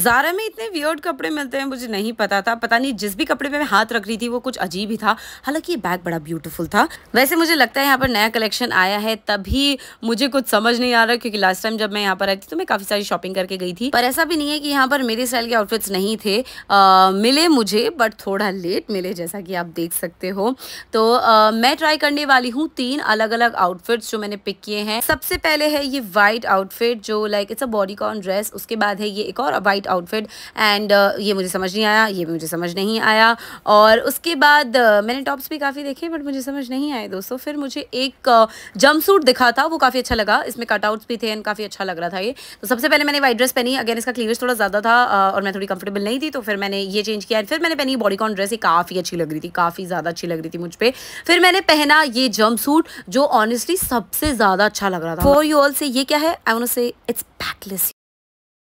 ज़ारा में इतने वियर्ड कपड़े मिलते हैं मुझे नहीं पता था पता नहीं जिस भी कपड़े पे मैं हाथ रख रही थी वो कुछ अजीब ही था हालांकि ये बैग बड़ा ब्यूटीफुल था वैसे मुझे लगता है यहाँ पर नया कलेक्शन आया है तभी मुझे कुछ समझ नहीं आ रहा क्योंकि लास्ट टाइम जब मैं यहाँ पर आई थी तो मैं काफ़ी सारी शॉपिंग करके गई थी पर ऐसा भी नहीं है कि यहाँ पर मेरे स्टाइल के आउटफिट्स नहीं थे आ, मिले मुझे बट थोड़ा लेट मिले जैसा कि आप देख सकते हो तो मैं ट्राई करने वाली हूँ तीन अलग अलग आउटफिट्स जो मैंने पिक किए हैं सबसे पहले है ये वाइट आउटफिट जो like it's a body dress उसके बाद है ये एक और वाइट वाइट आउटफिट एंड ये मुझे समझ नहीं आया ये भी मुझे समझ नहीं आया और उसके बाद uh, मैंने टॉप्स भी काफ़ी देखे बट मुझे समझ नहीं आए दोस्तों फिर मुझे एक जंप uh, सूट दिखा था वो काफ़ी अच्छा लगा इसमें कटआउट्स भी थे एंड काफ़ी अच्छा लग रहा था ये तो सबसे पहले मैंने वाइट ड्रेस पहनी अगेन इसका क्लीवेज थोड़ा ज़्यादा था uh, और मैं थोड़ी कंफर्टेबल नहीं थी तो फिर मैंने ये चेंज किया एंड फिर मैंने पहनी बॉडी कॉन ड्रेस ये काफ़ी अच्छी लग रही थी काफ़ी ज़्यादा अच्छी लग रही थी मुझ पर फिर मैंने पहना ये जंप सूट जो ऑनेस्टली सबसे ज़्यादा अच्छा लग रहा था फॉर यू ऑल से ये क्या है आई वो से इट्स पैकलेस